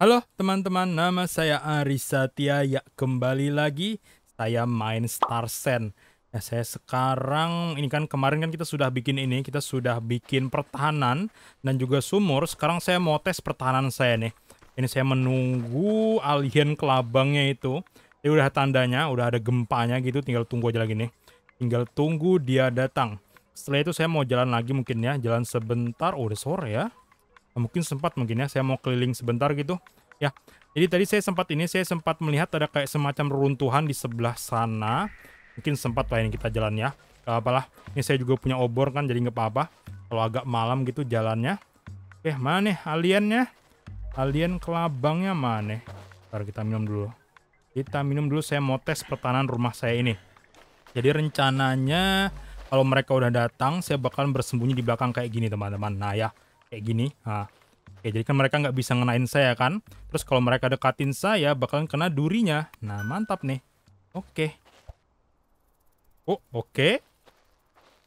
Halo teman-teman, nama saya Ari Satya. Ya, kembali lagi saya main Star Sen. Ya, saya sekarang ini kan kemarin kan kita sudah bikin ini, kita sudah bikin pertahanan dan juga sumur. Sekarang saya mau tes pertahanan saya nih. Ini saya menunggu alien kelabangnya itu. Ini udah tandanya, udah ada gempanya gitu, tinggal tunggu aja lagi nih. Tinggal tunggu dia datang. Setelah itu saya mau jalan lagi mungkin ya, jalan sebentar. Oh, udah sore ya mungkin sempat mungkin ya saya mau keliling sebentar gitu ya jadi tadi saya sempat ini saya sempat melihat ada kayak semacam runtuhan di sebelah sana mungkin sempat lah ini kita jalan ya gak apalah ini saya juga punya obor kan jadi nggak apa-apa kalau agak malam gitu jalannya eh mana nih aliennya alien kelabangnya mana nih ntar kita minum dulu kita minum dulu saya mau tes pertahanan rumah saya ini jadi rencananya kalau mereka udah datang saya bakal bersembunyi di belakang kayak gini teman-teman nah ya kayak gini nah. Oke, jadi kan mereka nggak bisa ngenain saya kan. Terus kalau mereka dekatin saya, bakalan kena durinya. Nah, mantap nih. Oke. Oh, oke.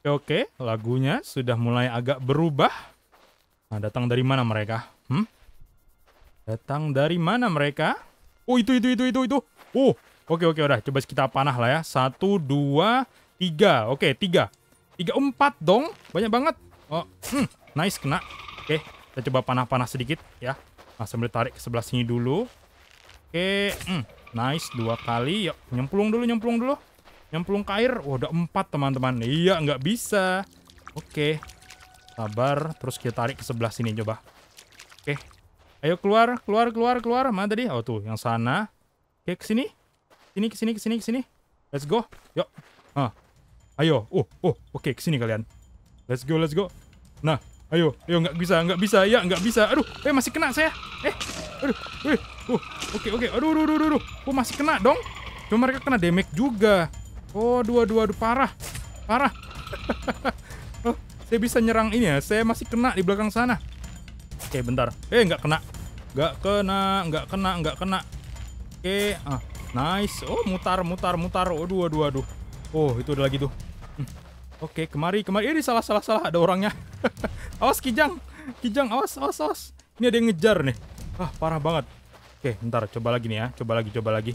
Oke, oke. Lagunya sudah mulai agak berubah. Nah, datang dari mana mereka? Hmm? Datang dari mana mereka? Oh, itu, itu, itu, itu, itu. Oh, oke, oke, udah. Coba kita panah lah ya. Satu, dua, tiga. Oke, tiga. Tiga, empat dong. Banyak banget. Oh, hmm. Nice, kena. Oke, kita coba panah-panah sedikit ya. Nah, sambil tarik ke sebelah sini dulu. Oke, hmm, nice. Dua kali. Yuk, nyemplung dulu, nyemplung dulu. Nyemplung ke air. Wah, udah empat teman-teman. Iya, nggak bisa. Oke. Sabar. Terus kita tarik ke sebelah sini coba. Oke. Ayo keluar, keluar, keluar, keluar. Mana tadi? Oh tuh, yang sana. Oke, ke sini. Sini, ke sini, ke sini, ke sini. Let's go. Yuk. Ah. Ayo. Oh, oh. Oke, ke sini kalian. Let's go, let's go. Nah, Ayo, ayo nggak bisa, nggak bisa, ya nggak bisa. Aduh, eh masih kena saya. Eh, aduh, eh, uh, oke oke, aduh, aduh, aduh, aduh, oh masih kena dong. Cuma mereka kena damage juga. Oh, dua dua, aduh, parah, parah. oh, saya bisa nyerang ini ya. Saya masih kena di belakang sana. Oke, bentar. Eh, nggak kena, nggak kena, nggak kena, nggak kena. Oke, ah, nice. Oh, mutar, mutar, mutar. oh dua-dua aduh. Oh, itu ada lagi tuh. Oke, kemari, kemari. Ini salah, salah, salah. Ada orangnya. awas, Kijang. Kijang, awas, awas, awas. Ini ada yang ngejar nih. Ah, parah banget. Oke, ntar coba lagi nih ya. Coba lagi, coba lagi.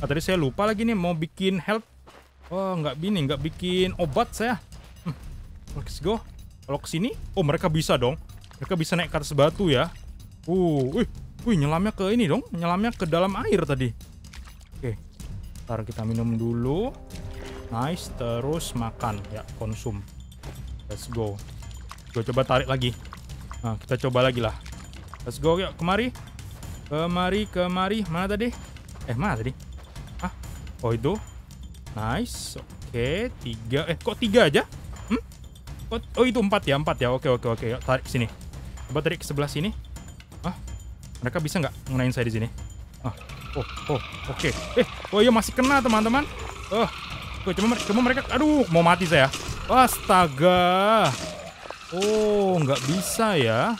Ah, tadi saya lupa lagi nih mau bikin help. Oh, nggak bini, nggak bikin obat saya. Hmm. Let's go. Kalau kesini, oh mereka bisa dong. Mereka bisa naik ke atas batu ya. Uh, wih, wih nyelamnya ke ini dong. Nyelamnya ke dalam air tadi. Oke, ntar kita minum dulu nice terus makan ya konsum let's go gue coba tarik lagi nah kita coba lagi lah let's go yuk kemari kemari kemari mana tadi eh mana tadi ah oh itu nice oke okay, tiga eh kok tiga aja hmm? oh, itu empat ya empat ya oke okay, oke okay, oke yuk tarik sini coba tarik ke sebelah sini ah mereka bisa nggak ngenain saya di sini ah oh oh oke eh oh iya masih kena teman-teman oh Tuh, cuma, cuma mereka, aduh, mau mati saya. Astaga. Oh, nggak bisa ya.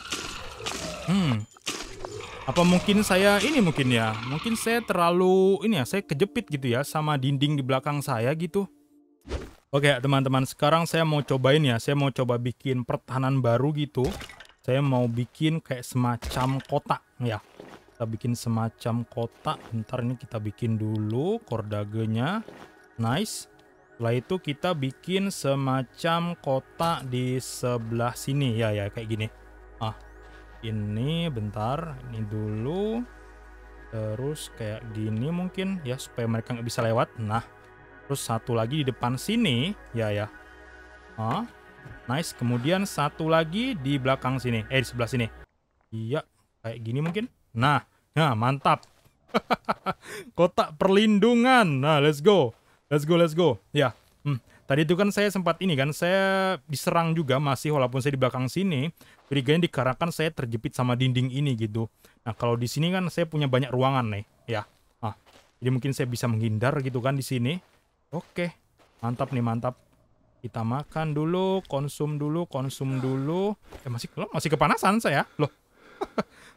Hmm. Apa mungkin saya, ini mungkin ya. Mungkin saya terlalu, ini ya, saya kejepit gitu ya sama dinding di belakang saya gitu. Oke, teman-teman. Sekarang saya mau cobain ya. Saya mau coba bikin pertahanan baru gitu. Saya mau bikin kayak semacam kotak ya. Kita bikin semacam kotak. Bentar ini kita bikin dulu kordagenya. Nice. Setelah itu kita bikin semacam kotak di sebelah sini. Ya, ya, kayak gini. Ah, ini bentar. Ini dulu. Terus kayak gini mungkin. Ya, supaya mereka nggak bisa lewat. Nah, terus satu lagi di depan sini. Ya, ya. Ah, nice. Kemudian satu lagi di belakang sini. Eh, di sebelah sini. Iya, kayak gini mungkin. Nah, nah mantap. kotak perlindungan. Nah, let's go. Let's go, let's go. Ya. Hmm. Tadi itu kan saya sempat ini kan, saya diserang juga masih walaupun saya di belakang sini. Curiganya dikarenakan saya terjepit sama dinding ini gitu. Nah kalau di sini kan saya punya banyak ruangan nih, ya. Ah, jadi mungkin saya bisa menghindar gitu kan di sini. Oke, mantap nih mantap. Kita makan dulu, konsum dulu, konsum dulu. Eh masih loh, masih kepanasan saya loh.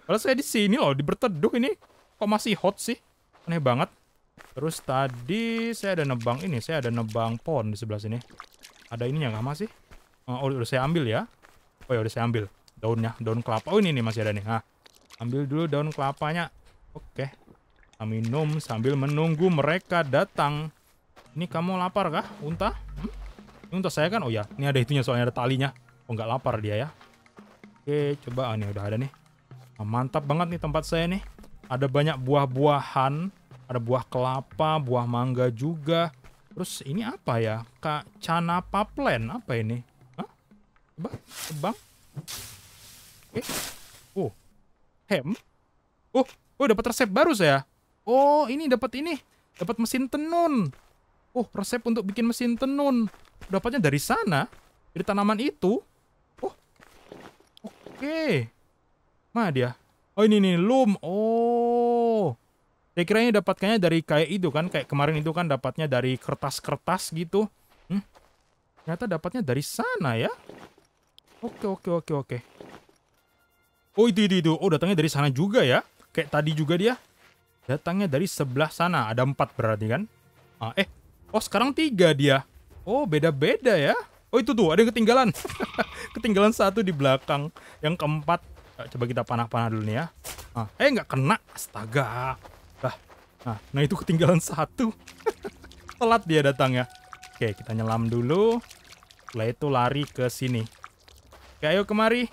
Kalau saya di sini loh, di berteduh ini kok masih hot sih? Aneh banget. Terus tadi saya ada nebang ini, saya ada nebang pohon di sebelah sini. Ada ininya nggak masih? Eh, oh, udah saya ambil ya. Oh ya udah saya ambil daunnya, daun kelapa. Oh ini nih masih ada nih. Nah, ambil dulu daun kelapanya. Oke. Kita minum sambil menunggu mereka datang. Ini kamu lapar kah, unta? Hmm? Ini unta saya kan? Oh ya, ini ada itunya soalnya ada talinya. Oh nggak lapar dia ya. Oke, coba ah, nih udah ada nih. Nah, mantap banget nih tempat saya nih. Ada banyak buah-buahan ada buah kelapa, buah mangga juga. Terus ini apa ya? Kak Cana Plan. Apa ini? Hah? Coba, tebang. Oke. Eh? Okay. Oh. Hem. Oh, oh dapat resep baru saya. Oh, ini dapat ini. Dapat mesin tenun. Oh, resep untuk bikin mesin tenun. Dapatnya dari sana. Dari tanaman itu. Oh. Oke. Okay. Mana dia? Oh, ini nih, loom. Oh. Saya kira ini dapatkannya dari kayak itu kan, kayak kemarin itu kan dapatnya dari kertas-kertas gitu. Hmm? Ternyata dapatnya dari sana ya. Oke, oke, oke, oke. Oh, itu, itu, itu. Oh, datangnya dari sana juga ya. Kayak tadi juga dia. Datangnya dari sebelah sana. Ada empat berarti kan. Ah, eh. Oh, sekarang tiga dia. Oh, beda-beda ya. Oh, itu tuh. Ada yang ketinggalan. ketinggalan satu di belakang. Yang keempat. Eh, coba kita panah-panah dulu nih ya. Ah, eh, nggak kena. Astaga. Nah, nah, nah itu ketinggalan satu. Telat dia datang ya. Oke, kita nyelam dulu. Setelah itu lari ke sini. Oke, ayo kemari.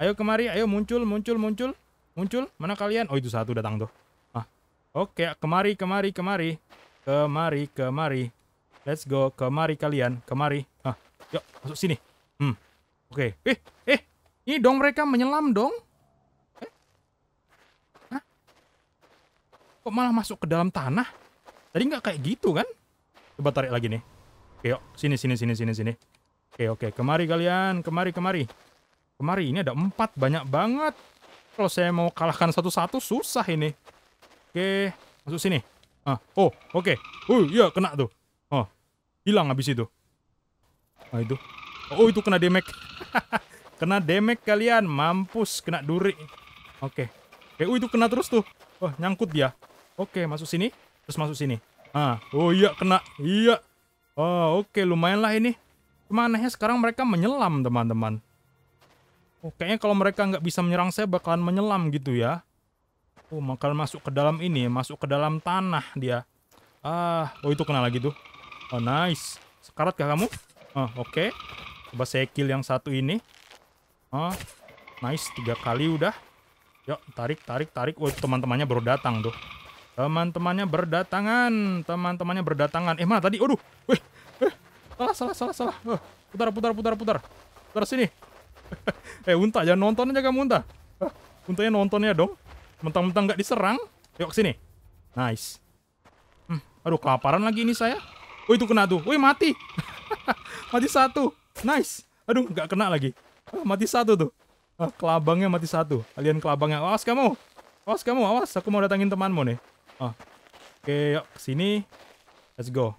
Ayo kemari, ayo muncul, muncul, muncul. Muncul, mana kalian? Oh, itu satu datang tuh. Ah, oke, kemari, kemari, kemari. Kemari, kemari. Let's go, kemari kalian, kemari. Ah, yuk, masuk sini. Hmm, oke. Eh, eh, ini dong mereka menyelam dong. Kok malah masuk ke dalam tanah? Tadi nggak kayak gitu kan? Coba tarik lagi nih. Oke, yuk. Sini, sini, sini, sini, sini. Oke, oke. Kemari kalian. Kemari, kemari. Kemari. Ini ada empat. Banyak banget. Kalau saya mau kalahkan satu-satu, susah ini. Oke. Masuk sini. Ah. Oh, oke. Oh, uh, iya. Kena tuh. Oh. Hilang habis itu. Oh, itu. Oh, itu kena damage. kena damage kalian. Mampus. Kena duri. Oke. Oke, uh, itu kena terus tuh. oh, nyangkut dia. Oke, masuk sini. Terus masuk sini. Ah, oh iya kena. Iya. Oh, oke lumayan lah ini. ya sekarang mereka menyelam, teman-teman. Oh, kayaknya kalau mereka nggak bisa menyerang saya bakalan menyelam gitu ya. Oh, bakal masuk ke dalam ini, masuk ke dalam tanah dia. Ah, oh itu kena lagi tuh. Oh, nice. Sekarat kah kamu? Ah, oke. Okay. Coba saya kill yang satu ini. Ah, nice. Tiga kali udah. Yuk, tarik, tarik, tarik. Oh, teman-temannya baru datang tuh. Teman-temannya berdatangan. Teman-temannya berdatangan. Eh, mana tadi? Aduh. Wih. Eh, salah, salah, salah, salah. Eh, putar, putar, putar, putar. Putar sini. eh, unta. Jangan nonton aja kamu, unta. Eh, untanya nontonnya dong. Mentang-mentang nggak diserang. Yuk, sini. Nice. Hmm. Aduh, kelaparan lagi ini saya. Woi oh, itu kena tuh. Wih, mati. mati satu. Nice. Aduh, nggak kena lagi. Ah, mati satu tuh. Ah, kelabangnya mati satu. Kalian kelabangnya. Awas kamu. Awas kamu, awas. Aku mau datangin temanmu nih. Ah. Oke, yuk kesini. Let's go.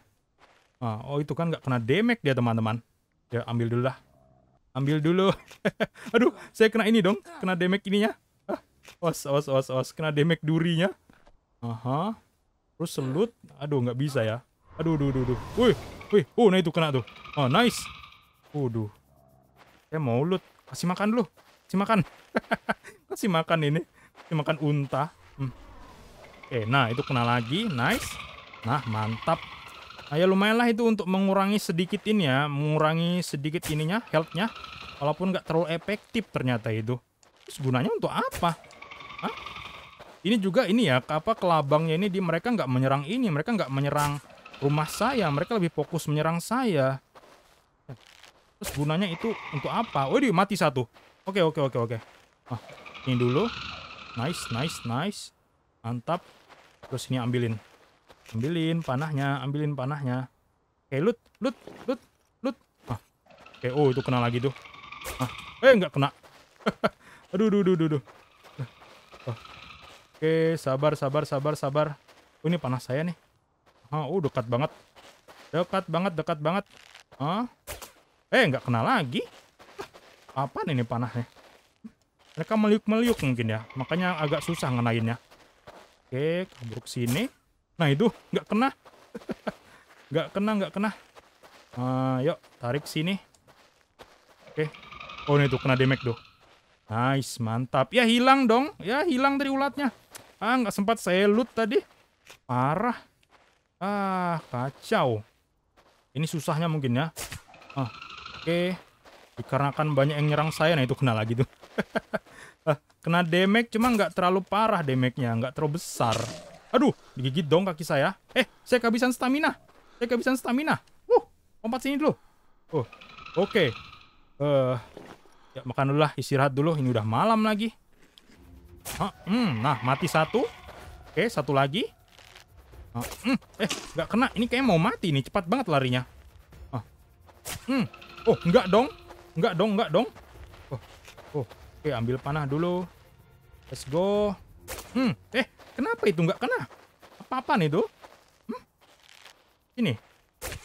Ah, oh itu kan nggak kena damage dia teman-teman. Ya ambil dulu lah. Ambil dulu. Aduh, saya kena ini dong. Kena damage ininya. Ah, os, os, os, os. Kena damage durinya. Aha. Terus selut. Aduh, nggak bisa ya. Aduh, aduh, aduh, aduh. Wih, wih. Oh, nah itu kena tuh. Oh, nice. Waduh. Saya mau loot. Kasih makan dulu. Kasih makan. Kasih makan ini. Kasih makan unta. Hmm. Oke, eh, nah itu kena lagi. Nice. Nah, mantap. Nah, lumayanlah itu untuk mengurangi sedikit ini ya. Mengurangi sedikit ininya, healthnya Walaupun nggak terlalu efektif ternyata itu. Terus gunanya untuk apa? Hah? Ini juga ini ya, apa kelabangnya ini di mereka nggak menyerang ini. Mereka nggak menyerang rumah saya. Mereka lebih fokus menyerang saya. Terus gunanya itu untuk apa? Oh, dia mati satu. Oke, oke, oke, oke. Ah, ini dulu. Nice, nice, nice. Mantap terus ini ambilin ambilin panahnya ambilin panahnya oke eh, loot loot loot loot ah oke eh, oh itu kena lagi tuh ah eh nggak kena aduh aduh aduh aduh oh. oke sabar sabar sabar sabar oh, ini panah saya nih ah oh dekat banget dekat banget dekat banget ah eh nggak kena lagi Apaan ini panahnya mereka meliuk meliuk mungkin ya makanya agak susah ngenainnya Oke, kabur ke sini. Nah, itu nggak kena. nggak kena, nggak kena. Nah, yuk, tarik sini. Oke. Oh, ini tuh kena damage tuh. Nice, mantap. Ya, hilang dong. Ya, hilang dari ulatnya. Ah, nggak sempat saya loot tadi. Parah. Ah, kacau. Ini susahnya mungkin ya. Ah, oke. Dikarenakan banyak yang nyerang saya. Nah, itu kena lagi tuh. Kena damage cuma nggak terlalu parah damage-nya, nggak terlalu besar. Aduh, digigit dong kaki saya. Eh, saya kehabisan stamina. Saya kehabisan stamina. Uh, lompat sini dulu. Oh, uh, oke. Eh, ya makan dulu lah, istirahat dulu. Ini udah malam lagi. Hah, hmm, nah, mati satu. Oke, satu lagi. Hah, hmm, eh, nggak kena. Ini kayak mau mati nih. Cepat banget larinya. Uh, Hmm. Oh, nggak dong. Nggak dong, nggak dong. Oh, oh. Oke, ambil panah dulu. Let's go. Hmm, eh, kenapa itu nggak kena? apa nih itu? Hmm? Ini.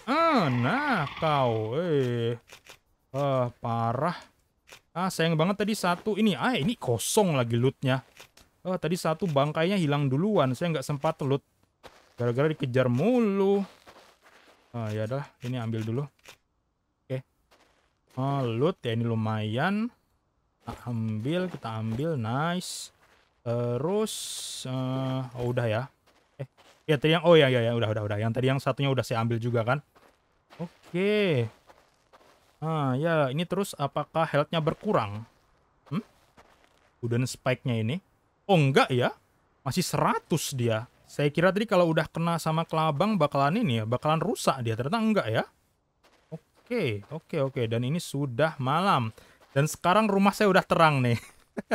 Ah, nah kau. Eh, uh, parah. Ah, sayang banget tadi satu ini. Ah, ini kosong lagi lootnya. Oh, tadi satu bangkainya hilang duluan. Saya nggak sempat loot. Gara-gara dikejar mulu. Ah, ya dah. Ini ambil dulu. Oke. Okay. Ah, loot ya ini lumayan kita ambil kita ambil nice terus uh, oh udah ya eh ya tadi yang oh ya ya ya udah udah udah yang tadi yang satunya udah saya ambil juga kan oke okay. ah ya ini terus apakah healthnya berkurang hmm? wooden spike-nya ini oh enggak ya masih 100 dia saya kira tadi kalau udah kena sama kelabang bakalan ini ya bakalan rusak dia ternyata enggak ya oke okay, oke okay, oke okay. dan ini sudah malam dan sekarang rumah saya udah terang nih.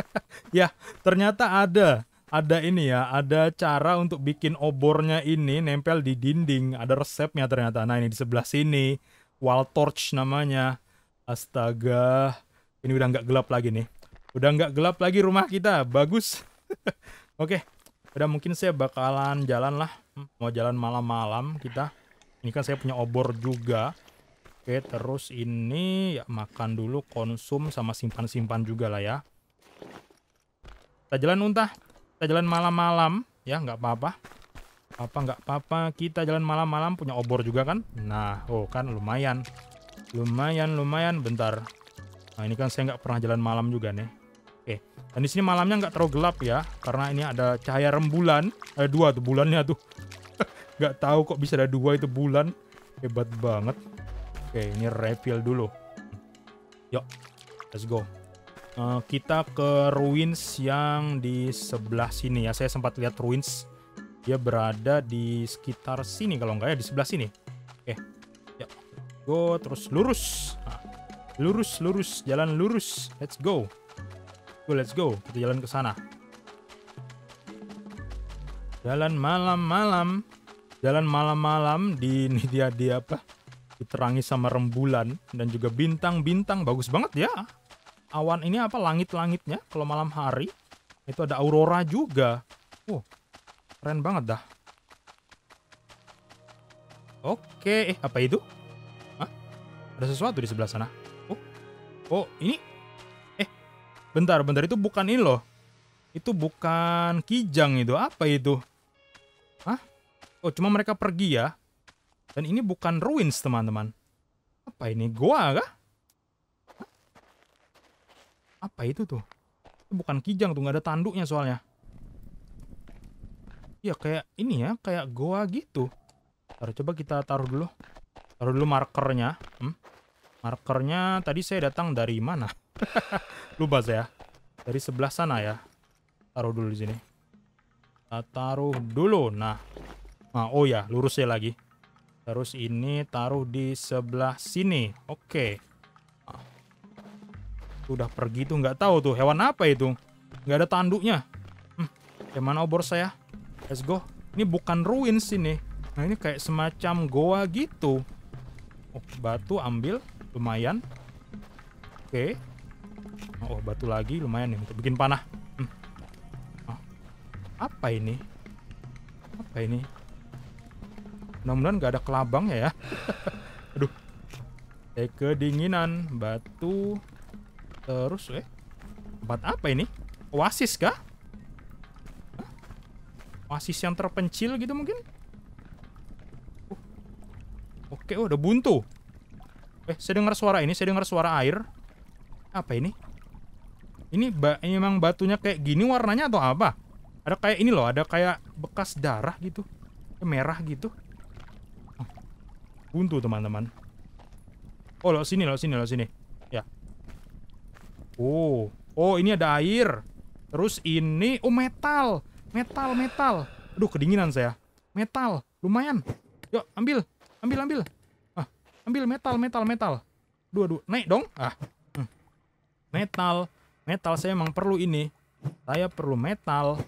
ya, ternyata ada ada ini ya, ada cara untuk bikin obornya ini nempel di dinding. Ada resepnya ternyata. Nah, ini di sebelah sini. Wall torch namanya. Astaga. Ini udah nggak gelap lagi nih. Udah nggak gelap lagi rumah kita. Bagus. Oke. Okay. Udah mungkin saya bakalan jalan lah. Hmm, mau jalan malam-malam kita. Ini kan saya punya obor juga. Oke, terus ini ya makan dulu, konsum sama simpan-simpan juga lah ya. Kita jalan untah. Kita jalan malam-malam, ya nggak apa-apa. Apa nggak apa-apa, kita jalan malam-malam punya obor juga kan? Nah, oh kan lumayan. Lumayan, lumayan. Bentar. Nah, ini kan saya nggak pernah jalan malam juga nih. Oke, dan di sini malamnya nggak terlalu gelap ya, karena ini ada cahaya rembulan. Ada eh, dua tuh bulannya tuh. nggak tahu kok bisa ada dua itu bulan. Hebat banget. Oke, ini refill dulu. Yuk, let's go. Uh, kita ke ruins yang di sebelah sini ya. Saya sempat lihat ruins. Dia berada di sekitar sini kalau nggak ya, di sebelah sini. Oke, yuk. Go, terus lurus. Nah, lurus, lurus. Jalan lurus. Let's go. Go, let's go. Kita jalan ke sana. Jalan malam-malam. Jalan malam-malam di ini dia di apa? diterangi sama rembulan dan juga bintang-bintang bagus banget ya awan ini apa langit-langitnya kalau malam hari itu ada aurora juga wow keren banget dah oke eh apa itu Hah? ada sesuatu di sebelah sana oh oh ini eh bentar bentar itu bukan ini loh itu bukan kijang itu apa itu Hah? oh cuma mereka pergi ya dan ini bukan ruins, teman-teman. Apa ini? Goa kah? Apa itu tuh? Itu bukan kijang tuh, nggak ada tanduknya soalnya. Ya kayak ini ya, kayak goa gitu. Taruh, coba kita taruh dulu. Taruh dulu markernya. Hmm? Markernya tadi saya datang dari mana? Lupa saya. Dari sebelah sana ya. Taruh dulu di sini. Kita taruh dulu. Nah. Nah, oh ya, lurusnya lagi. Terus ini taruh di sebelah sini. Oke. Okay. Udah pergi tuh nggak tahu tuh hewan apa itu. Nggak ada tanduknya. Hmm, mana obor saya? Let's go. Ini bukan ruin sini. Nah ini kayak semacam goa gitu. Oh, batu ambil lumayan. Oke. Okay. Oh batu lagi lumayan nih untuk bikin panah. Hmm. Oh. Apa ini? Apa ini? Mudah-mudahan nggak ada kelabang ya. Aduh. Eh kedinginan, batu. Terus eh tempat apa ini? Oasis kah? Hah? Oasis yang terpencil gitu mungkin? Uh. Oke, udah oh, udah buntu. Eh, saya dengar suara ini, saya dengar suara air. Apa ini? Ini, ba emang batunya kayak gini warnanya atau apa? Ada kayak ini loh, ada kayak bekas darah gitu. Merah gitu buntu teman-teman oh lo sini lo sini lo sini ya oh oh ini ada air terus ini oh metal metal metal aduh kedinginan saya metal lumayan yuk ambil ambil ambil ah ambil metal metal metal dua dua naik dong ah hmm. metal metal saya emang perlu ini saya perlu metal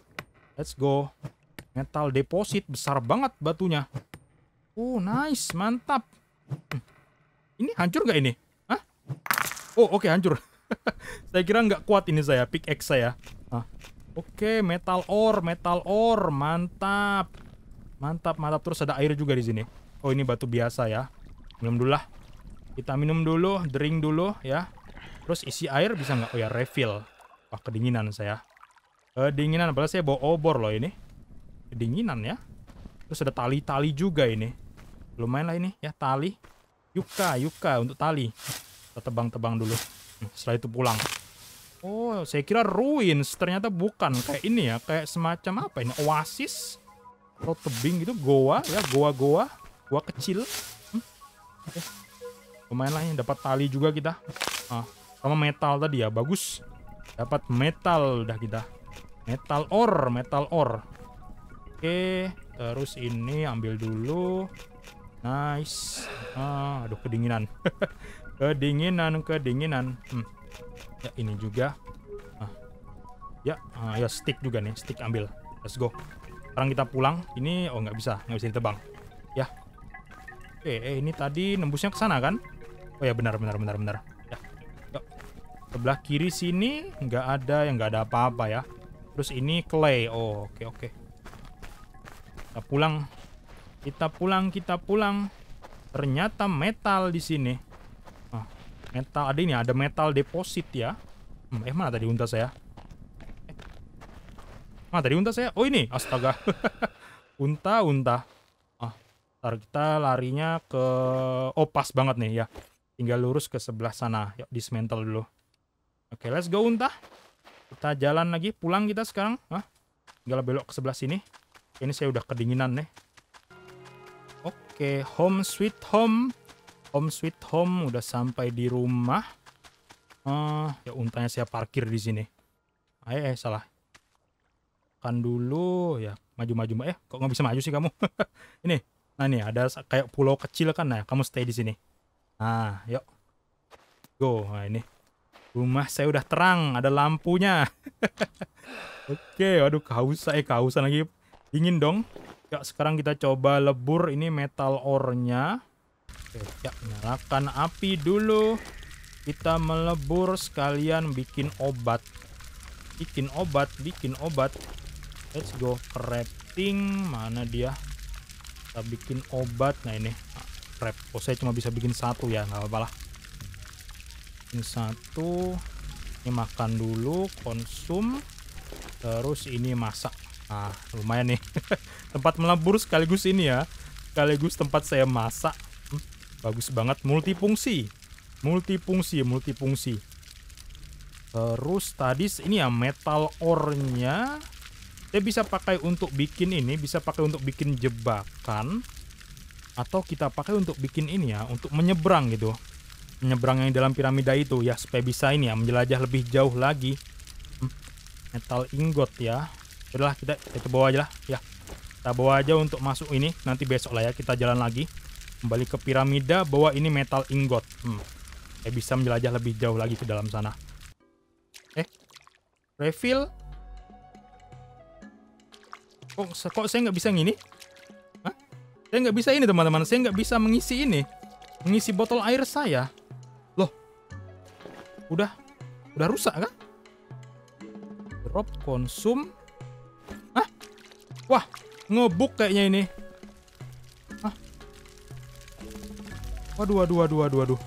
let's go metal deposit besar banget batunya Oh, nice. Mantap. Hmm. Ini hancur nggak ini? Hah? Oh, oke okay, hancur. saya kira nggak kuat ini saya, pickaxe saya. Ah. Oke, okay, metal ore, metal ore. Mantap. Mantap, mantap. Terus ada air juga di sini. Oh, ini batu biasa ya. Minum dulu lah. Kita minum dulu, drink dulu ya. Terus isi air bisa nggak? Oh ya, refill. Wah, kedinginan saya. Kedinginan, apalagi saya bawa obor loh ini. Kedinginan ya. Terus ada tali-tali juga ini lumayan lah ini ya tali yuka yuka untuk tali kita tebang-tebang dulu hmm, setelah itu pulang oh saya kira ruins ternyata bukan kayak ini ya kayak semacam apa ini oasis atau tebing gitu goa ya goa-goa goa kecil hmm. okay. lumayan lah ini dapat tali juga kita ah, sama metal tadi ya bagus dapat metal dah kita metal ore metal ore oke terus ini ambil dulu Nice. Ah, aduh kedinginan. kedinginan, kedinginan. Hmm. Ya ini juga. Ah. Ya, ah, ya stick juga nih, stick ambil. Let's go. Sekarang kita pulang. Ini oh nggak bisa, nggak bisa ditebang. Ya. oke. eh ini tadi nembusnya ke sana kan? Oh ya benar benar benar benar. Ya. Yuk. Sebelah kiri sini nggak ada yang nggak ada apa-apa ya. Terus ini clay. Oh, oke okay, oke. Okay. Kita pulang kita pulang, kita pulang. Ternyata metal di sini. Ah, metal ada ini, ada metal deposit ya. Hmm, eh mana tadi unta saya? Eh. Mana tadi unta saya? Oh ini, astaga. unta, unta. Ah, ntar kita larinya ke oh banget nih ya. Tinggal lurus ke sebelah sana. Yuk ya, dismantle dulu. Oke, okay, let's go unta. Kita jalan lagi, pulang kita sekarang. ah Tinggal belok ke sebelah sini. Ini saya udah kedinginan nih. Oke, home sweet home. Home sweet home udah sampai di rumah. Uh, ya untanya saya parkir di sini. Eh, eh salah. Kan dulu ya maju-maju eh kok nggak bisa maju sih kamu? ini. Nah, nih ada kayak pulau kecil kan nah, kamu stay di sini. Nah, yuk. Go. Nah, ini. Rumah saya udah terang, ada lampunya. Oke, okay, aduh kehausan eh kehausan lagi. Dingin dong. Ya, sekarang kita coba lebur ini metal ore-nya. Oke, ya, nyalakan api dulu. Kita melebur sekalian bikin obat. Bikin obat, bikin obat. Let's go crafting. Mana dia? Kita bikin obat. Nah, ini crap. Oh, saya cuma bisa bikin satu ya, nggak apa-apa lah. Ini satu. Ini makan dulu, konsum. Terus ini masak. Ah, lumayan nih. tempat melebur sekaligus ini ya. Sekaligus tempat saya masak. Hmm, bagus banget multifungsi. Multifungsi, multifungsi. Terus tadi ini ya metal ore-nya saya bisa pakai untuk bikin ini, bisa pakai untuk bikin jebakan atau kita pakai untuk bikin ini ya, untuk menyeberang gitu. Menyeberang yang dalam piramida itu ya supaya bisa ini ya menjelajah lebih jauh lagi. Hmm, metal ingot ya. Udahlah kita kita bawa aja lah ya. Kita bawa aja untuk masuk ini nanti besok lah ya kita jalan lagi kembali ke piramida bawa ini metal ingot. Hmm. Saya bisa menjelajah lebih jauh lagi ke dalam sana. Eh, refill. Kok, kok saya nggak bisa ngini? Hah? Saya nggak bisa ini teman-teman. Saya nggak bisa mengisi ini, mengisi botol air saya. Loh, udah, udah rusak kan? Drop, konsum, Wah, ngebuk kayaknya ini. Hah? Waduh, waduh, waduh, waduh, waduh.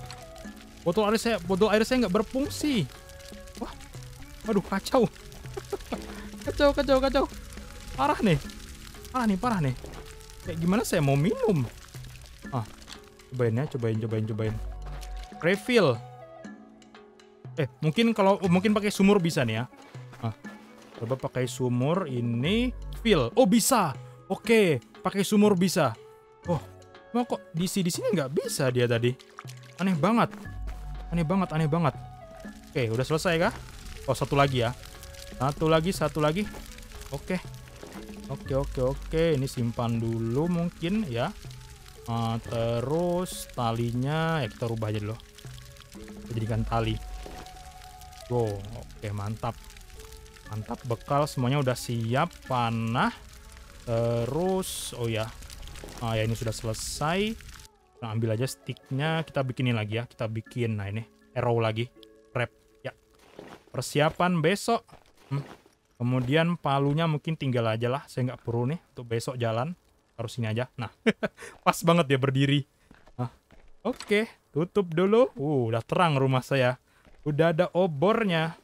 Botol air saya, botol air saya nggak berfungsi. Wah, waduh, kacau. kacau, kacau, kacau. Parah nih. Parah nih, parah nih. Kayak gimana saya mau minum? Ah, cobain ya, cobain, cobain, cobain. Refill. Eh, mungkin kalau mungkin pakai sumur bisa nih ya. Ah, coba pakai sumur ini feel. Oh bisa. Oke, pakai sumur bisa. Oh, mau kok di sini di sini nggak bisa dia tadi. Aneh banget. Aneh banget, aneh banget. Oke, udah selesai kah? Oh, satu lagi ya. Satu lagi, satu lagi. Oke. Oke, oke, oke. Ini simpan dulu mungkin ya. Uh, terus talinya ya kita rubah aja dulu. jadikan tali. Go. Oke, mantap mantap bekal semuanya udah siap panah terus oh ya ah ya ini sudah selesai kita ambil aja sticknya kita bikinin lagi ya kita bikin nah ini arrow lagi rep ya persiapan besok hmm. kemudian palunya mungkin tinggal aja lah saya nggak perlu nih untuk besok jalan harus sini aja nah pas banget ya berdiri nah, oke okay. tutup dulu uh udah terang rumah saya udah ada obornya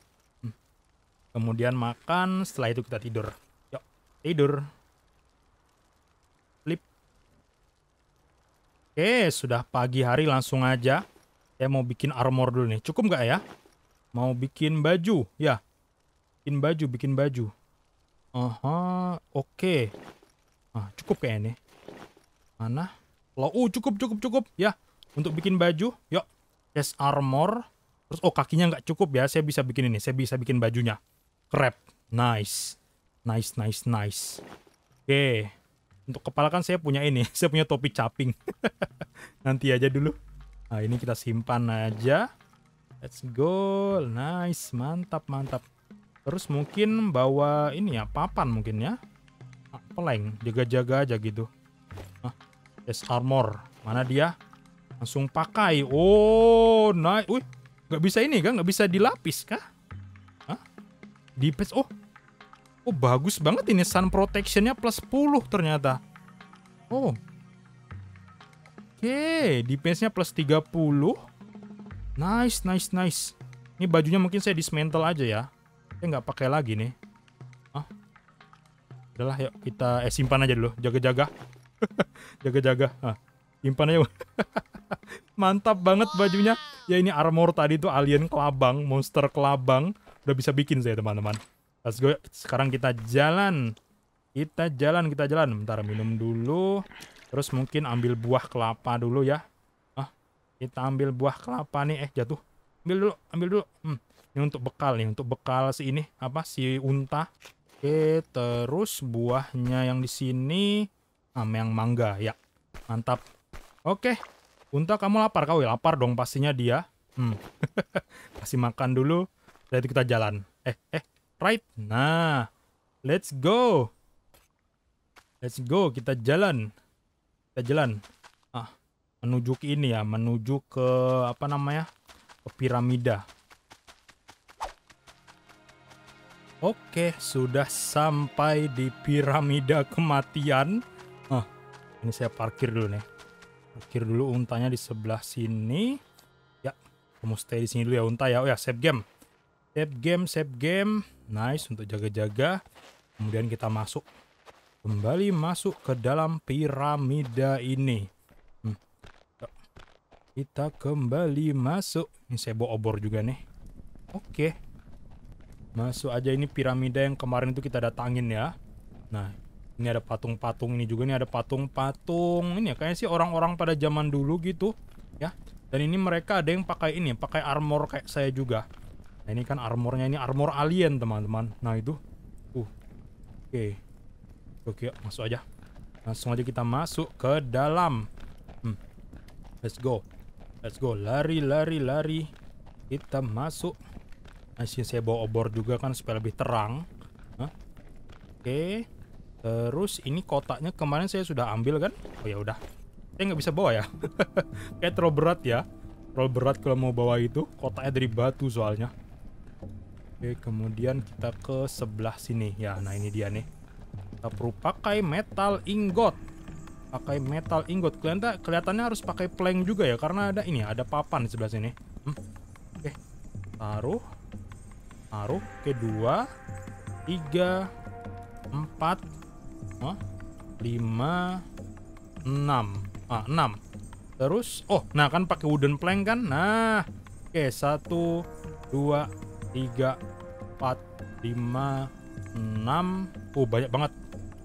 Kemudian makan, setelah itu kita tidur. Yuk, tidur. Sleep. Oke, sudah pagi hari langsung aja. Saya mau bikin armor dulu nih. Cukup nggak ya? Mau bikin baju, ya. Bikin baju, bikin baju. Aha, oke. Okay. Ah, cukup kayaknya ini. Mana? Lo, uh, cukup, cukup, cukup. Ya, untuk bikin baju, yuk. Chest armor. Terus, oh kakinya nggak cukup ya. Saya bisa bikin ini, saya bisa bikin bajunya. Crab. Nice. Nice, nice, nice. Oke. Okay. Untuk kepala kan saya punya ini. saya punya topi caping. Nanti aja dulu. Nah, ini kita simpan aja. Let's go. Nice. Mantap, mantap. Terus mungkin bawa ini ya, papan mungkin ya. Ah, peleng. Jaga-jaga aja gitu. Ah, S armor. Mana dia? Langsung pakai. Oh, nice. Wih, nggak bisa ini kan? Nggak bisa dilapis kah? Defense. Oh. Oh, bagus banget ini sun protectionnya plus 10 ternyata. Oh. Oke, okay, defense-nya plus 30. Nice, nice, nice. Ini bajunya mungkin saya dismantle aja ya. Saya nggak pakai lagi nih. Ah. Udahlah, yuk kita eh simpan aja dulu, jaga-jaga. jaga-jaga. Ah. Simpan aja. Mantap banget bajunya. Ya ini armor tadi tuh alien kelabang, monster kelabang udah bisa bikin saya teman-teman let's go sekarang kita jalan kita jalan kita jalan bentar minum dulu terus mungkin ambil buah kelapa dulu ya ah kita ambil buah kelapa nih eh jatuh ambil dulu ambil dulu hmm. ini untuk bekal nih untuk bekal si ini apa si unta oke terus buahnya yang di sini ah yang mangga ya mantap oke unta kamu lapar kau ya lapar dong pastinya dia hmm. kasih makan dulu Berarti kita jalan. Eh, eh, right. Nah, let's go. Let's go, kita jalan. Kita jalan. Ah, menuju ke ini ya, menuju ke apa namanya? Ke piramida. Oke, sudah sampai di piramida kematian. Ah, ini saya parkir dulu nih. Parkir dulu untanya di sebelah sini. Ya, kamu stay di sini dulu ya unta ya. Oh ya, save game. Save game, save game. Nice untuk jaga-jaga. Kemudian kita masuk. Kembali masuk ke dalam piramida ini. Hmm. Kita kembali masuk. Ini saya bawa obor juga nih. Oke. Masuk aja ini piramida yang kemarin itu kita datangin ya. Nah, ini ada patung-patung ini juga. Ini ada patung-patung. Ini ya, kayaknya sih orang-orang pada zaman dulu gitu. Ya. Dan ini mereka ada yang pakai ini, pakai armor kayak saya juga. Nah, ini kan armornya ini armor alien, teman-teman. Nah, itu. Uh. Oke. Okay. Oke, okay, masuk aja. Langsung aja kita masuk ke dalam. Hmm. Let's go. Let's go. Lari, lari, lari. Kita masuk. Nah, saya bawa obor juga kan supaya lebih terang. Oke. Okay. Terus ini kotaknya kemarin saya sudah ambil kan? Oh ya udah. Saya nggak bisa bawa ya. Kayak terlalu berat ya. Terlalu berat kalau mau bawa itu. Kotaknya dari batu soalnya. Oke, kemudian kita ke sebelah sini. Ya, nah ini dia nih. Kita perlu pakai metal ingot. Pakai metal ingot. kalian tak kelihatannya harus pakai plank juga ya karena ada ini, ada papan di sebelah sini. Hmm. Oke. Taruh. Taruh. Oke, 2 3 4 huh? 5 6. Ah, 6. Terus oh, nah kan pakai wooden plank kan? Nah. Oke, 1 2 3 4 5 6 oh banyak banget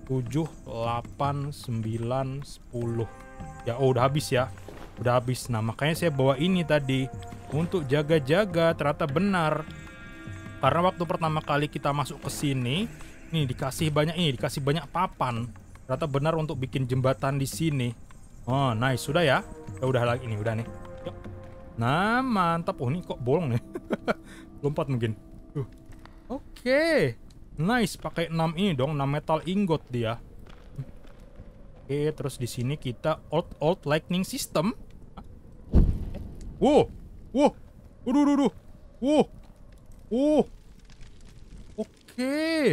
7 8 9 10 ya oh udah habis ya udah habis nah makanya saya bawa ini tadi untuk jaga-jaga ternyata benar karena waktu pertama kali kita masuk ke sini nih dikasih banyak ini dikasih banyak papan ternyata benar untuk bikin jembatan di sini oh nice sudah ya ya udah lagi ini udah nih Yuk. nah mantap oh ini kok bolong nih lompat mungkin uh. oke okay. nice pakai 6 ini dong 6 metal ingot dia oke okay, terus di sini kita old old lightning system wow wow Waduh, waduh, Wow. Wow. Oke. Okay.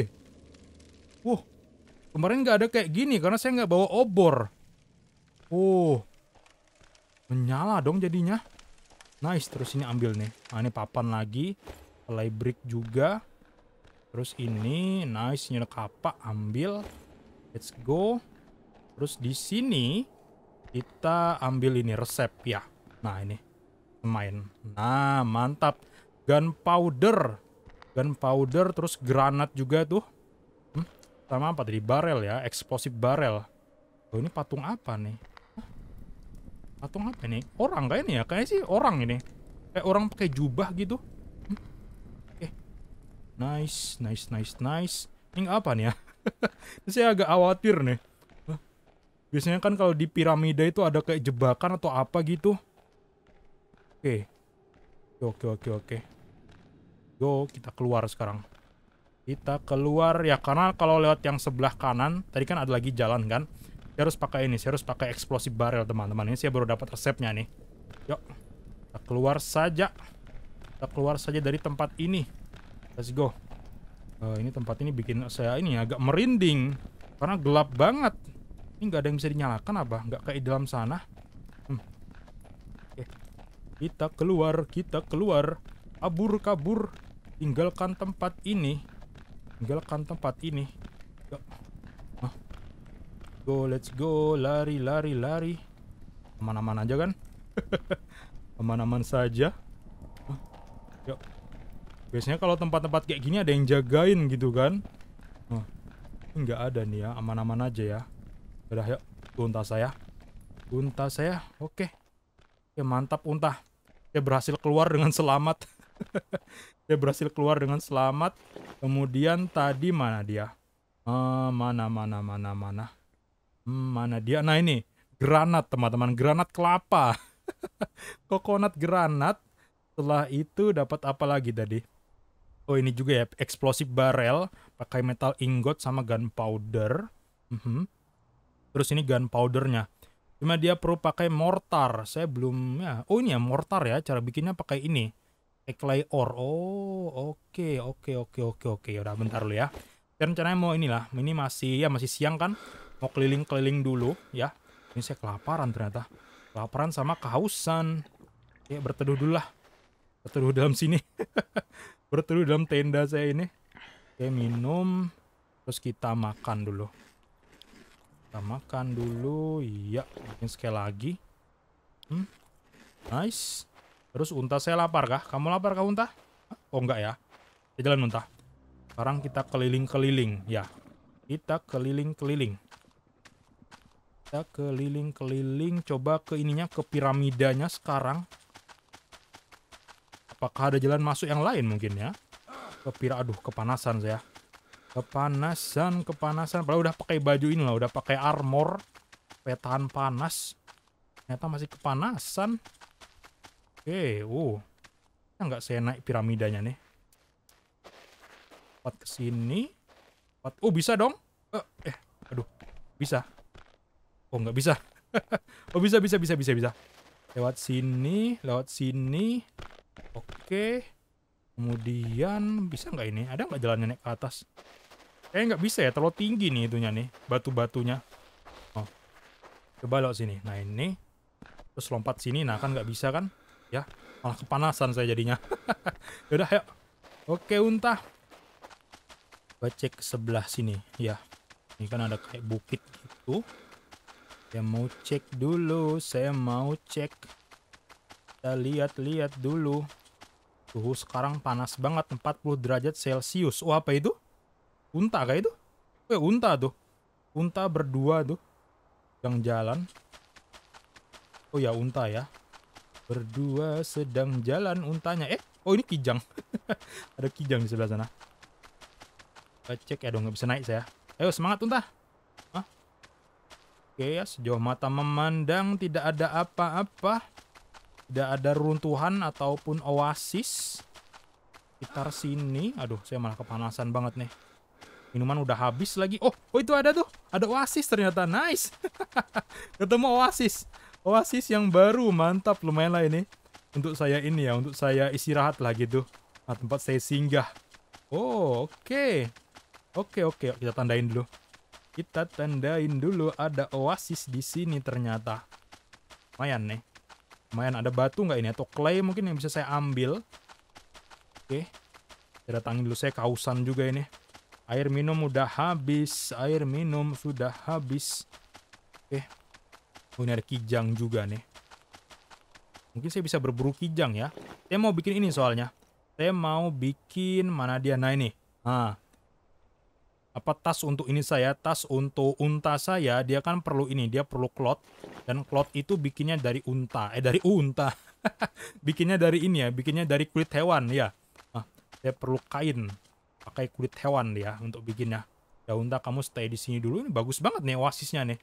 Wow. Kemarin nggak ada kayak gini karena saya nggak bawa obor. Wow. Menyala dong jadinya. Nice. Terus ini ambil nih. Nah, ini papan lagi helai brick juga terus ini nice nyenek apa ambil let's go terus di sini kita ambil ini resep ya nah ini main nah mantap gunpowder gunpowder terus granat juga tuh hmm, sama apa tadi barel ya Explosive barel oh ini patung apa nih Hah? patung apa nih orang kayaknya ya kayak sih orang ini kayak orang pakai jubah gitu Nice, nice, nice, nice. Ini apa nih ya? saya agak khawatir nih. Biasanya kan kalau di piramida itu ada kayak jebakan atau apa gitu. Oke. Okay. Oke, oke, oke. Go, kita keluar sekarang. Kita keluar ya karena kalau lewat yang sebelah kanan, tadi kan ada lagi jalan kan. Saya harus pakai ini, saya harus pakai eksplosif barrel teman-teman. Ini saya baru dapat resepnya nih. Yuk. Kita keluar saja. Kita keluar saja dari tempat ini. Let's go. Uh, ini tempat ini bikin saya ini agak merinding karena gelap banget. Ini nggak ada yang bisa dinyalakan apa? Nggak kayak di dalam sana. Hmm. Okay. Kita keluar, kita keluar. Kabur, kabur. Tinggalkan tempat ini. Tinggalkan tempat ini. Yuk. Huh. Nah. Go, let's go. Lari, lari, lari. Aman-aman aja kan? Aman-aman saja biasanya kalau tempat-tempat kayak gini ada yang jagain gitu kan nah, nggak ada nih ya aman-aman aja ya udah yuk untas saya unta saya oke ya mantap untah Saya berhasil keluar dengan selamat Saya berhasil keluar dengan selamat kemudian tadi mana dia uh, mana mana mana mana hmm, mana dia nah ini granat teman-teman granat kelapa kokonat granat setelah itu dapat apa lagi tadi oh ini juga ya eksplosif barel pakai metal ingot sama gunpowder mm -hmm. terus ini gunpowdernya cuma dia perlu pakai mortar saya belum ya oh ini ya mortar ya cara bikinnya pakai ini pakai clay ore oh oke okay, oke okay, oke okay, oke oke ya udah bentar lu ya Dan rencananya mau inilah ini masih ya masih siang kan mau keliling keliling dulu ya ini saya kelaparan ternyata kelaparan sama kehausan ya berteduh dulu lah berteduh dalam sini berteduh dalam tenda saya ini saya minum terus kita makan dulu kita makan dulu iya mungkin sekali lagi hmm. nice terus unta saya lapar kah kamu lapar kah unta oh enggak ya kita jalan unta sekarang kita keliling-keliling ya kita keliling-keliling kita keliling-keliling coba ke ininya ke piramidanya sekarang Apakah ada jalan masuk yang lain mungkin ya? Kepira, aduh kepanasan saya. Kepanasan, kepanasan. Padahal udah pakai baju ini lah, udah pakai armor. Petahan panas. Ternyata masih kepanasan. Oke, uh. nggak saya naik piramidanya nih. Empat ke sini. Empat. Oh, bisa dong. Eh, eh, aduh. Bisa. Oh, nggak bisa. oh, bisa, bisa, bisa, bisa, bisa. Lewat sini, lewat sini. Oke, Oke. Kemudian bisa nggak ini? Ada nggak jalannya naik ke atas? Eh nggak bisa ya, terlalu tinggi nih itunya nih, batu-batunya. Oh. Coba lo sini. Nah ini. Terus lompat sini, nah kan nggak bisa kan? Ya, malah kepanasan saya jadinya. Yaudah, ayo. Oke, unta, Coba cek ke sebelah sini. Ya, ini kan ada kayak bukit gitu. Saya mau cek dulu, saya mau cek. Kita lihat-lihat dulu. Suhu sekarang panas banget 40 derajat Celcius. Oh apa itu? Unta kayak itu? Eh unta tuh. Unta berdua tuh. Sedang jalan. Oh ya unta ya. Berdua sedang jalan untanya. Eh oh ini kijang. Ada kijang di sebelah sana. Kita cek ya dong nggak bisa naik saya. Ayo semangat unta. Hah? Oke ya sejauh mata memandang tidak ada apa-apa. Tidak ada runtuhan ataupun oasis sekitar sini. Aduh, saya malah kepanasan banget nih. Minuman udah habis lagi. Oh, oh itu ada tuh. Ada oasis ternyata. Nice. Ketemu oasis. Oasis yang baru. Mantap. Lumayan lah ini. Untuk saya ini ya. Untuk saya istirahat lah gitu. Nah, tempat saya singgah. Oh, oke. Okay. Oke, okay, oke. Okay. Kita tandain dulu. Kita tandain dulu. Ada oasis di sini ternyata. Lumayan nih. Lumayan ada batu nggak ini atau clay mungkin yang bisa saya ambil. Oke. okay. datangin dulu saya kausan juga ini. Air minum udah habis, air minum sudah habis. Oke. Oh, ini ada kijang juga nih. Mungkin saya bisa berburu kijang ya. Saya mau bikin ini soalnya. Saya mau bikin mana dia? Nah ini. Ah, apa tas untuk ini saya, tas untuk unta saya, dia kan perlu ini, dia perlu cloth dan cloth itu bikinnya dari unta, eh dari unta. bikinnya dari ini ya, bikinnya dari kulit hewan ya. Nah, dia perlu kain pakai kulit hewan ya untuk bikinnya. Ya unta kamu stay di sini dulu, ini bagus banget nih oasisnya nih.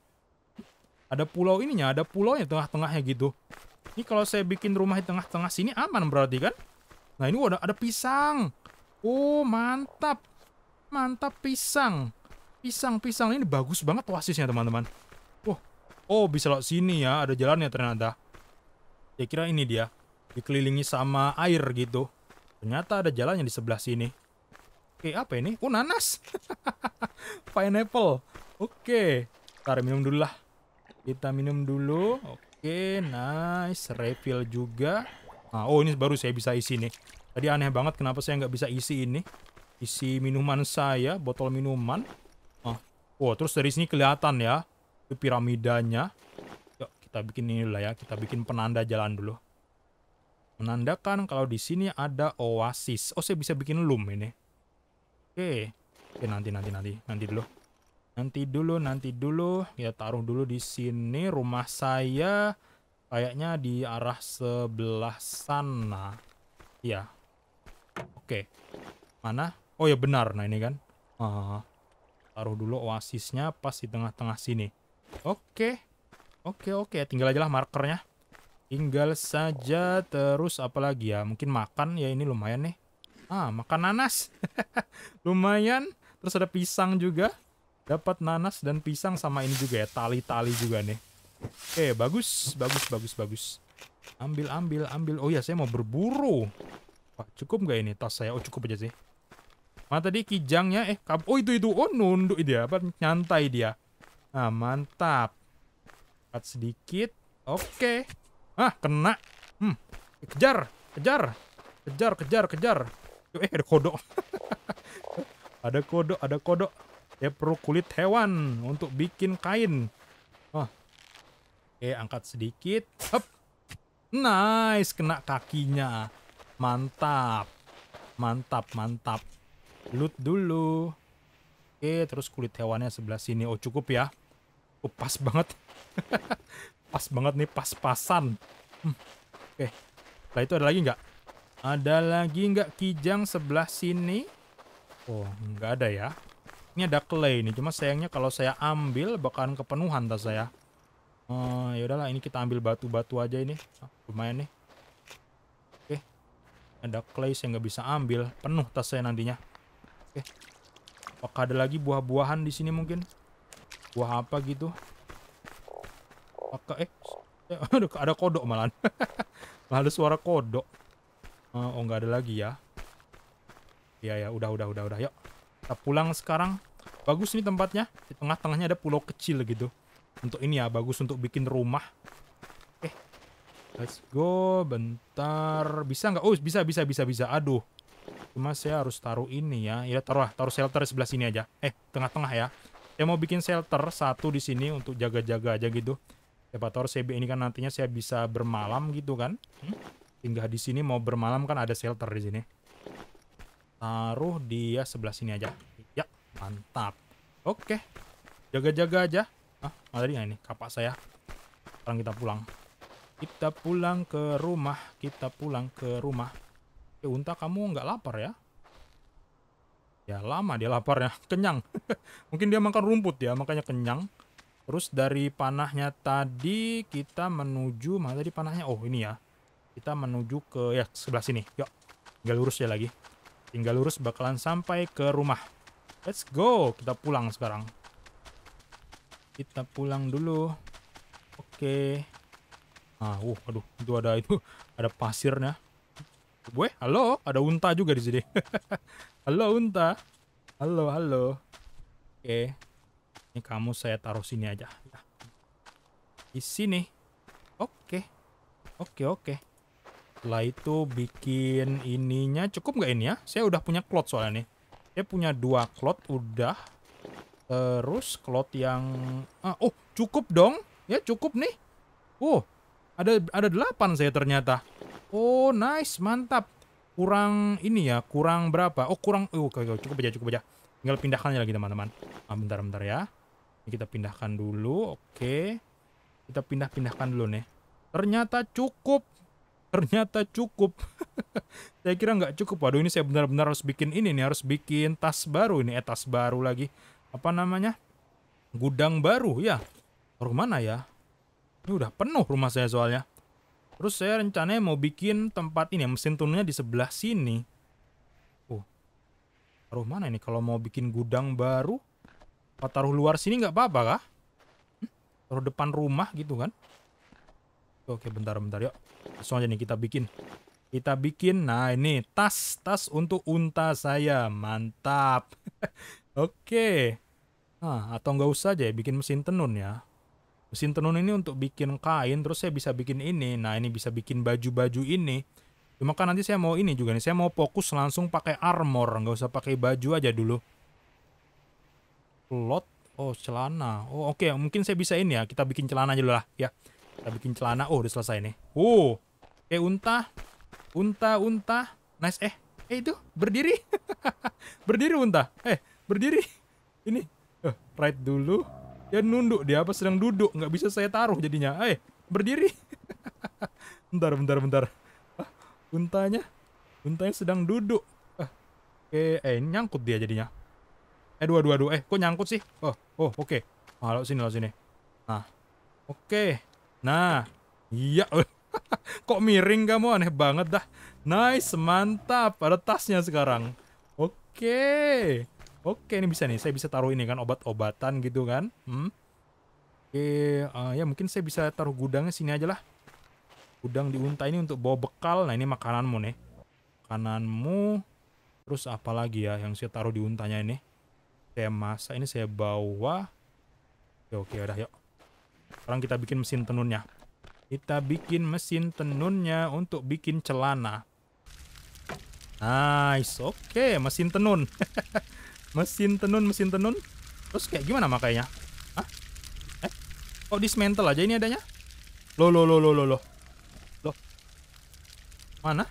Ada pulau ininya, ada pulau pulaunya tengah-tengahnya gitu. Ini kalau saya bikin rumah di tengah-tengah sini aman berarti kan? Nah ini ada ada pisang. Oh mantap Mantap pisang. Pisang-pisang ini bagus banget oasisnya teman-teman. Wah, oh bisa lewat sini ya, ada jalannya ternyata. Ya kira ini dia, dikelilingi sama air gitu. Ternyata ada jalannya di sebelah sini. Oke, apa ini? Oh, nanas. Pineapple. Oke. Kita minum dulu lah. Kita minum dulu. Oke, nice. Refill juga. Nah, oh ini baru saya bisa isi nih. Tadi aneh banget kenapa saya nggak bisa isi ini isi minuman saya botol minuman ah, oh wow terus dari sini kelihatan ya itu piramidanya yuk kita bikin ini lah ya kita bikin penanda jalan dulu menandakan kalau di sini ada oasis oh saya bisa bikin loom ini oke oke nanti nanti nanti nanti dulu nanti dulu nanti dulu ya taruh dulu di sini rumah saya kayaknya di arah sebelah sana ya oke mana Oh ya benar, nah ini kan. Uh, taruh dulu oasisnya pas di tengah-tengah sini. Oke. Oke, oke. Tinggal aja lah markernya. Tinggal saja terus apalagi ya. Mungkin makan ya ini lumayan nih. Ah, makan nanas. lumayan. Terus ada pisang juga. Dapat nanas dan pisang sama ini juga ya. Tali-tali juga nih. Oke, bagus. Bagus, bagus, bagus. Ambil, ambil, ambil. Oh ya, saya mau berburu. Wah, cukup nggak ini tas saya? Oh, cukup aja sih. Mana tadi kijangnya? Eh, kab oh itu itu. Oh, nunduk dia. Apa nyantai dia. Nah, mantap. Cepat sedikit. Oke. Okay. Ah, kena. Hmm. Kejar, kejar. Kejar, kejar, kejar. Eh, ada kodok. ada kodok, ada kodok. Dia perlu kulit hewan untuk bikin kain. Oh. Oke, okay, angkat sedikit. Hop. Nice, kena kakinya. Mantap. Mantap, mantap loot dulu. Oke, terus kulit hewannya sebelah sini. Oh, cukup ya. Oh, pas banget. pas banget nih, pas-pasan. Hmm. Oke. Setelah itu ada lagi nggak? Ada lagi nggak kijang sebelah sini? Oh, nggak ada ya. Ini ada clay nih. Cuma sayangnya kalau saya ambil bakalan kepenuhan tas saya. Oh, ya udahlah ini kita ambil batu-batu aja ini. Ah, lumayan nih. Oke. Ada clay saya nggak bisa ambil. Penuh tas saya nantinya. Oke. Apakah ada lagi buah-buahan di sini mungkin? Buah apa gitu? Apakah eh, eh ada ada kodok malan. ada suara kodok. Eh, oh nggak ada lagi ya. Ya ya udah udah udah udah yuk. Kita pulang sekarang. Bagus nih tempatnya. Di tengah-tengahnya ada pulau kecil gitu. Untuk ini ya bagus untuk bikin rumah. Oke. Let's go bentar. Bisa nggak? Oh bisa bisa bisa bisa. Aduh. Cuma saya harus taruh ini ya. Ya taruh taruh shelter sebelah sini aja. Eh, tengah-tengah ya. Saya mau bikin shelter satu di sini untuk jaga-jaga aja gitu. Siapa taruh CB ini kan nantinya saya bisa bermalam gitu kan. Hmm? Tinggal di sini mau bermalam kan ada shelter di sini. Taruh dia sebelah sini aja. Ya, mantap. Oke. Jaga-jaga aja. Ah, tadi ini kapak saya. Sekarang kita pulang. Kita pulang ke rumah, kita pulang ke rumah. Oke, Unta kamu nggak lapar ya? Ya lama dia laparnya, kenyang. Mungkin dia makan rumput ya, makanya kenyang. Terus dari panahnya tadi kita menuju mana tadi panahnya? Oh ini ya. Kita menuju ke ya sebelah sini. Yuk, tinggal lurus ya lagi. Tinggal lurus bakalan sampai ke rumah. Let's go, kita pulang sekarang. Kita pulang dulu. Oke. Okay. Ah, uh, aduh, itu ada itu ada pasirnya. Weh, halo, ada unta juga di sini. halo unta. Halo, halo. Oke. Ini kamu saya taruh sini aja. Ya. Di sini. Oke. Oke, oke. Setelah itu bikin ininya cukup nggak ini ya? Saya udah punya cloth soalnya nih. Saya punya dua cloth udah. Terus cloth yang ah, oh, cukup dong. Ya cukup nih. Oh, ada ada delapan saya ternyata. Oh, nice, mantap. Kurang ini ya, kurang berapa? Oh, kurang. Oh, cukup aja, cukup aja. Tinggal pindahkannya lagi, teman-teman. Ah, bentar, bentar ya. Ini kita pindahkan dulu. Oke. Kita pindah-pindahkan dulu nih. Ternyata cukup. Ternyata cukup. saya kira nggak cukup. Waduh, ini saya benar-benar harus bikin ini nih, harus bikin tas baru ini. Eh, baru lagi. Apa namanya? Gudang baru ya. Rumah mana ya? Ini udah penuh rumah saya soalnya. Terus saya rencananya mau bikin tempat ini, ya, mesin tunnelnya di sebelah sini. Uh, taruh mana ini? Kalau mau bikin gudang baru, apa taruh luar sini nggak apa-apa kah? Hmm? Taruh depan rumah gitu kan? Oke, bentar-bentar yuk. Langsung aja nih kita bikin. Kita bikin, nah ini tas, tas untuk unta saya. Mantap. Oke. Nah, atau nggak usah aja ya, bikin mesin tenun ya. Mesin tenun ini untuk bikin kain terus saya bisa bikin ini nah ini bisa bikin baju-baju ini cuma kan nanti saya mau ini juga nih saya mau fokus langsung pakai armor nggak usah pakai baju aja dulu Lot, oh celana oh oke okay. mungkin saya bisa ini ya kita bikin celana aja dulu lah ya kita bikin celana oh udah selesai nih oh oke okay, unta unta unta nice eh eh itu berdiri berdiri unta eh berdiri ini uh, right dulu ya nunduk, dia apa sedang duduk, nggak bisa saya taruh jadinya. Eh, berdiri. bentar, bentar, bentar. Ah, untanya, untanya sedang duduk. Ah, eh, eh, nyangkut dia jadinya. Eh, dua, dua, dua. Eh, kok nyangkut sih? Oh, oh, oke. Okay. Ah, sini, lo sini. Nah, oke. Okay. Nah, iya. kok miring kamu? Aneh banget dah. Nice, mantap. Ada tasnya sekarang. Oke. Okay. Oke, ini bisa nih. Saya bisa taruh ini kan obat-obatan gitu kan. Hmm. Oke, uh, ya mungkin saya bisa taruh gudangnya sini aja lah. Gudang di unta ini untuk bawa bekal. Nah, ini makananmu nih. Makananmu. Terus apa lagi ya yang saya taruh di untanya ini? Saya masak ini saya bawa. Ya, oke, oke ya udah yuk. Sekarang kita bikin mesin tenunnya. Kita bikin mesin tenunnya untuk bikin celana. Nice. Oke, mesin tenun. Mesin tenun, mesin tenun. Terus kayak gimana makanya? Hah? Eh? Kok dismantle aja ini adanya? lo lo lo lo lo lo lo Mana?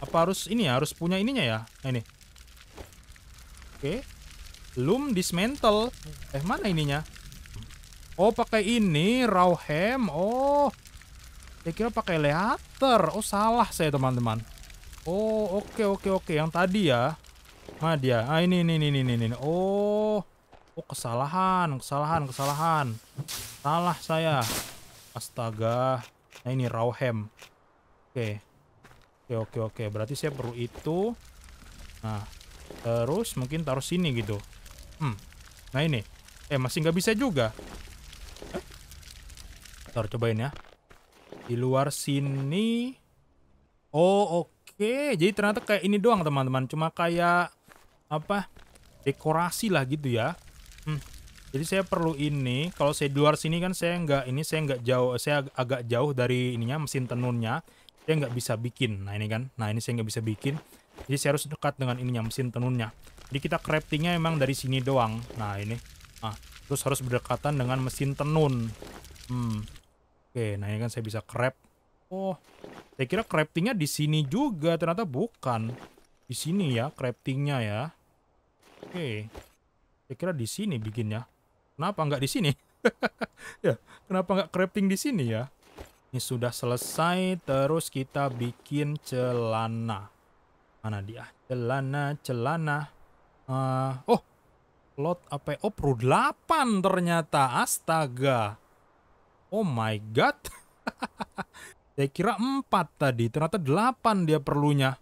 Apa harus ini ya? Harus punya ininya ya? Nah, ini. Oke. Belum dismantle. Eh, mana ininya? Oh, pakai ini. Raw ham. Oh. Saya kira pakai leather Oh, salah saya, teman-teman. Oh, oke, okay, oke, okay, oke. Okay. Yang tadi ya. Mana dia? Ah ini ini ini ini ini. Oh. Oh kesalahan, kesalahan, kesalahan. Salah saya. Astaga. Nah ini Rawhem. Oke. Oke oke oke. Berarti saya perlu itu. Nah. Terus mungkin taruh sini gitu. Hmm. Nah ini. Eh masih nggak bisa juga. Ntar eh. cobain ya. Di luar sini. Oh oke. Okay. Jadi ternyata kayak ini doang teman-teman. Cuma kayak apa dekorasi lah gitu ya hmm. jadi saya perlu ini kalau saya di luar sini kan saya nggak ini saya nggak jauh saya agak jauh dari ininya mesin tenunnya saya nggak bisa bikin nah ini kan nah ini saya nggak bisa bikin jadi saya harus dekat dengan ininya mesin tenunnya jadi kita craftingnya emang dari sini doang nah ini ah terus harus berdekatan dengan mesin tenun hmm. oke nah ini kan saya bisa craft Oh, saya kira craftingnya di sini juga. Ternyata bukan. Di sini ya craftingnya ya. Oke. Saya kira di sini bikinnya. Kenapa nggak di sini? ya, kenapa nggak crafting di sini ya? Ini sudah selesai, terus kita bikin celana. Mana dia? Celana, celana. Uh, oh, lot apa? Oh, Pro 8 ternyata. Astaga. Oh my God. Saya kira 4 tadi, ternyata 8 dia perlunya.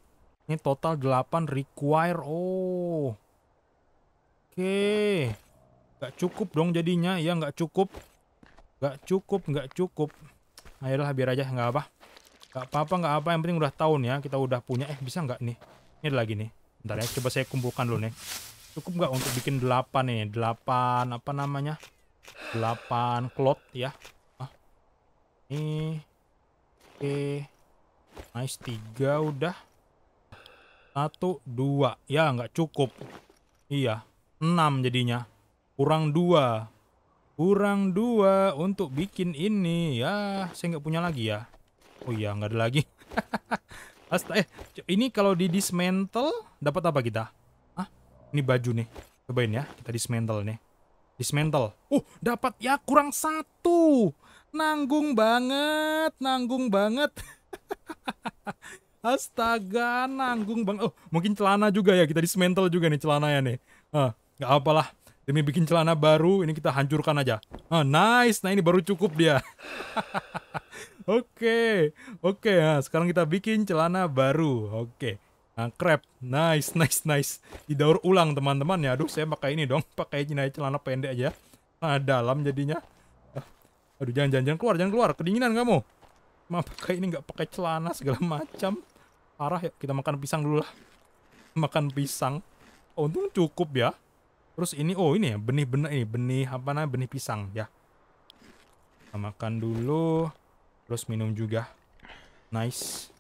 Ini total 8 require. Oh. Oke. Gak cukup dong jadinya. Iya, nah, ya gak cukup. Gak cukup, gak cukup. Ayolah biar aja. gak apa. Gak apa-apa, nggak apa. Yang penting udah tahun ya. Kita udah punya. Eh bisa gak nih? Ini lagi nih. Bentar ya. Coba saya kumpulkan dulu nih. Cukup gak untuk bikin delapan nih? Delapan apa namanya? Delapan cloth ya. Ah. Ini. Oke. Nice. tiga udah. Satu, dua. Ya gak cukup. Iya. 6 jadinya. Kurang dua Kurang dua untuk bikin ini. Ya, saya nggak punya lagi ya. Oh iya, nggak ada lagi. Astaga, eh, ini kalau di dismantle dapat apa kita? Ah, ini baju nih. Cobain ya, kita dismantle nih. Dismantle. Uh, dapat ya kurang satu. Nanggung banget, nanggung banget. Astaga, nanggung banget Oh, mungkin celana juga ya kita dismantle juga nih celananya nih. Ah. Nggak apalah. Demi bikin celana baru, ini kita hancurkan aja. Oh, nice. Nah, ini baru cukup dia. Oke. Oke, okay. nah, sekarang kita bikin celana baru. Oke. Okay. Nah, crap. Nice, nice, nice. Didaur ulang, teman-teman. Ya, aduh, saya pakai ini dong. Pakai ini celana pendek aja. Nah, dalam jadinya. Ah, aduh, jangan, jangan, keluar, jangan keluar. Kedinginan kamu. mau pakai ini nggak pakai celana segala macam. Parah ya. Kita makan pisang dulu lah. Makan pisang. Oh, untung cukup ya. Terus ini oh ini ya benih benih ini benih apa namanya benih pisang ya. Kita makan dulu terus minum juga. Nice.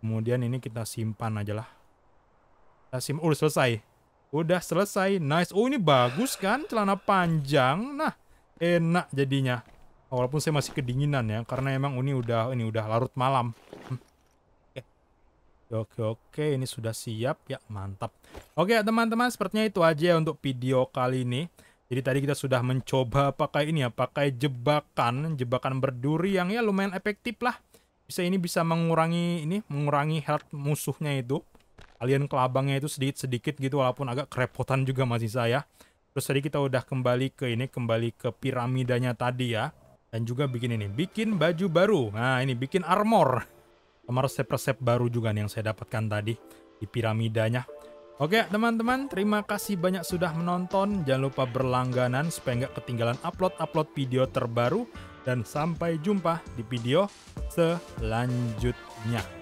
Kemudian ini kita simpan aja lah. Kita simpan. Oh, udah selesai. Udah selesai. Nice. Oh, ini bagus kan celana panjang. Nah, enak jadinya. Walaupun saya masih kedinginan ya karena emang ini udah ini udah larut malam. Hm. Oke oke ini sudah siap ya mantap. Oke teman-teman sepertinya itu aja ya untuk video kali ini. Jadi tadi kita sudah mencoba pakai ini ya pakai jebakan jebakan berduri yang ya lumayan efektif lah. Bisa ini bisa mengurangi ini mengurangi health musuhnya itu. Alien kelabangnya itu sedikit-sedikit gitu walaupun agak kerepotan juga masih saya. Terus tadi kita udah kembali ke ini kembali ke piramidanya tadi ya. Dan juga bikin ini bikin baju baru. Nah ini bikin armor sama resep-resep baru juga nih yang saya dapatkan tadi di piramidanya. Oke teman-teman, terima kasih banyak sudah menonton. Jangan lupa berlangganan supaya nggak ketinggalan upload-upload video terbaru. Dan sampai jumpa di video selanjutnya.